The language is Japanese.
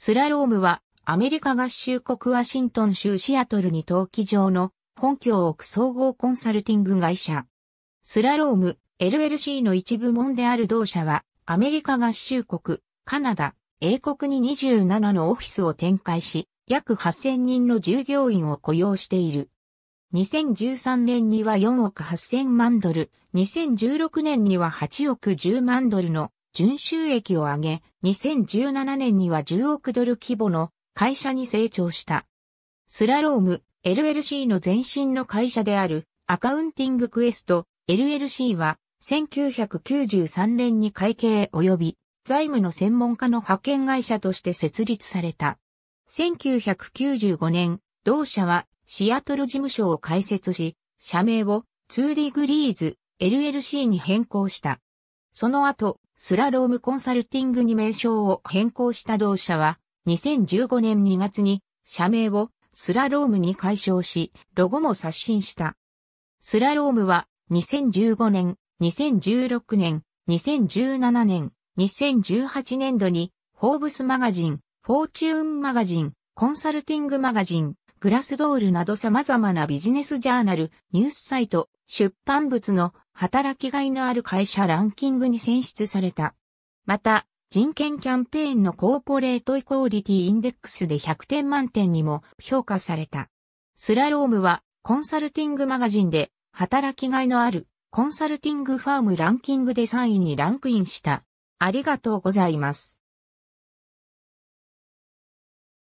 スラロームはアメリカ合衆国ワシントン州シアトルに登記場の本拠を置く総合コンサルティング会社。スラローム LLC の一部門である同社はアメリカ合衆国、カナダ、英国に27のオフィスを展開し、約8000人の従業員を雇用している。2013年には4億8000万ドル、2016年には8億10万ドルの純収益を上げ、2017年には10億ドル規模の会社に成長した。スラローム、LLC の前身の会社であるアカウンティングクエスト、LLC は1993年に会計及び財務の専門家の派遣会社として設立された。1995年、同社はシアトル事務所を開設し、社名を2ディグリーズ LLC に変更した。その後、スラロームコンサルティングに名称を変更した同社は、2015年2月に社名をスラロームに解消し、ロゴも刷新した。スラロームは2015年、2016年、2017年、2018年度に、フォーブスマガジン、フォーチューンマガジン、コンサルティングマガジン、グラスドールなど様々なビジネスジャーナル、ニュースサイト、出版物の働きがいのある会社ランキングに選出された。また、人権キャンペーンのコーポレートイコーリティインデックスで100点満点にも評価された。スラロームはコンサルティングマガジンで働きがいのあるコンサルティングファームランキングで3位にランクインした。ありがとうございます。